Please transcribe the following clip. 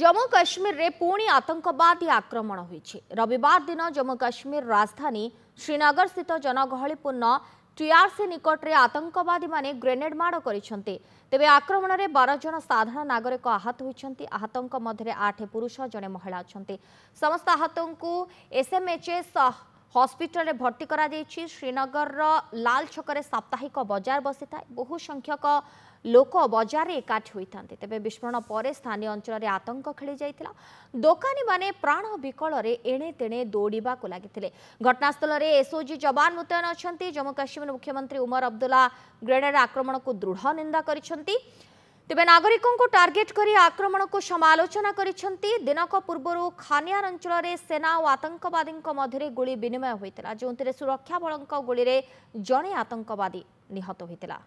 জম্মু কাশ্মীরে পুঁ আতঙ্কবাদী আক্রমণ হয়েছে রবিবার দিন জম্মু কাশ্মীর রাজধানী শ্রীনগরস্থিত জনগহলিপূর্ণ টিআরসি নিকটরে আতঙ্কবাদী মানে গ্রেনেড মাড় করেছেন তেবে আক্রমণের বার জন সাধারণ নাগরিক আহত হয়েছেন আহতঙ্ মধ্যে আঠ পুরুষ জনে মহিলা অনেক সমস্ত আহতঙ্কু এসএমএচএস হসপিটালে ভর্তি করা যাইছি শ্রীনগরর লাল ছকরে সাপ্তাহিক বজার বসি থাকে বহু সংখ্যক লোক বজারে একাঠি হয়ে থাকে তবে বিস্ফোরণ পরে স্থানীয় অঞ্চলের আতঙ্ক খেলে যাই দোকানী মানে প্রাণ বিকলরে এণে তেণে দৌড়া লাগিলে ঘটনাস্থলের এসওজি যবান মুতয়ন অনেক জম্মু কাশ্মীর মুখ্যমন্ত্রী উমর অব্দুল্লা গ্রেনেড আক্রমণক দৃঢ় নিন্দা করেছেন ତେବେ ନାଗରିକଙ୍କୁ ଟାର୍ଗେଟ୍ କରି ଆକ୍ରମଣକୁ ସମାଲୋଚନା କରିଛନ୍ତି ଦିନକ ପୂର୍ବରୁ ଖାନିଆର ଅଞ୍ଚଳରେ ସେନା ଓ ଆତଙ୍କବାଦୀଙ୍କ ମଧ୍ୟରେ ଗୁଳି ବିନିମୟ ହୋଇଥିଲା ଯେଉଁଥିରେ ସୁରକ୍ଷା ବଳଙ୍କ ଗୁଳିରେ ଜଣେ ଆତଙ୍କବାଦୀ ନିହତ ହୋଇଥିଲା